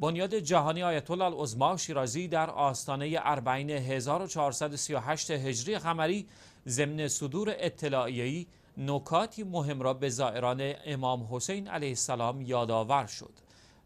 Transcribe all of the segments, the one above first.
بنیاد جهانی آیت الله العظما شیرازی در آستانه اربعین 1438 هجری قمری ضمن صدور اطلاعیه‌ای نکاتی مهم را به زائران امام حسین علیه السلام یادآور شد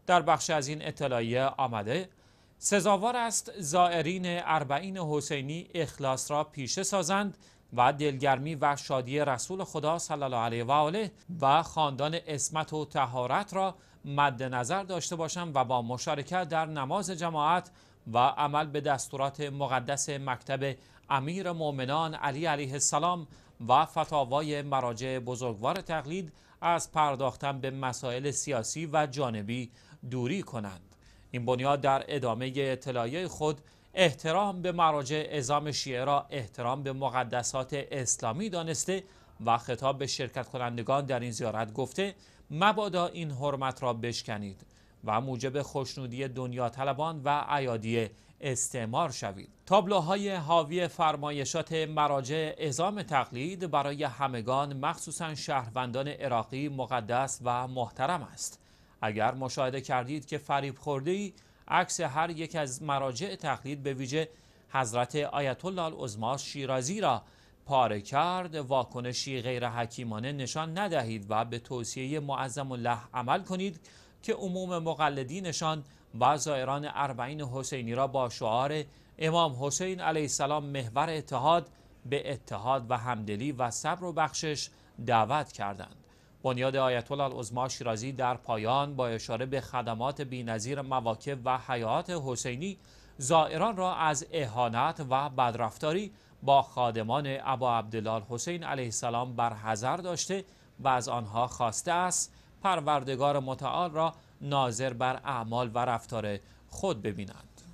در بخش از این اطلاعیه آمده سزاوار است زائرین اربعین حسینی اخلاص را پیشه سازند و دلگرمی و شادی رسول خدا صلی الله علیه و آله و خاندان اسمت و تهارت را مد نظر داشته باشم و با مشارکت در نماز جماعت و عمل به دستورات مقدس مکتب امیر مؤمنان علی علیه السلام و فتاوای مراجع بزرگوار تقلید از پرداختن به مسائل سیاسی و جانبی دوری کنند این بنیاد در ادامه اطلاعیه خود احترام به مراجع اعزام شیعه را احترام به مقدسات اسلامی دانسته و خطاب به شرکت کنندگان در این زیارت گفته مبادا این حرمت را بشکنید و موجب خوشنودی دنیا طلبان و عیادی استعمار شوید تابلوهای حاوی فرمایشات مراجع اعزام تقلید برای همگان مخصوصا شهروندان عراقی مقدس و محترم است اگر مشاهده کردید که فریب خورده ای عکس هر یک از مراجع تقلید به ویژه حضرت آیت الله شیرازی را پاره کرد واکنشی غیر حکیمانه نشان ندهید و به توصیه معظم الله عمل کنید که عموم مقلدینشان و زائران اربعین حسینی را با شعار امام حسین علیه السلام محور اتحاد به اتحاد و همدلی و صبر و بخشش دعوت کردند بنیاد آیت الله شیرازی در پایان با اشاره به خدمات بینظیر مواکب و حیات حسینی زائران را از اهانت و بدرفتاری با خادمان ابا عبدالله حسین علیه السلام برحضر داشته و از آنها خواسته است پروردگار متعال را ناظر بر اعمال و رفتار خود ببینند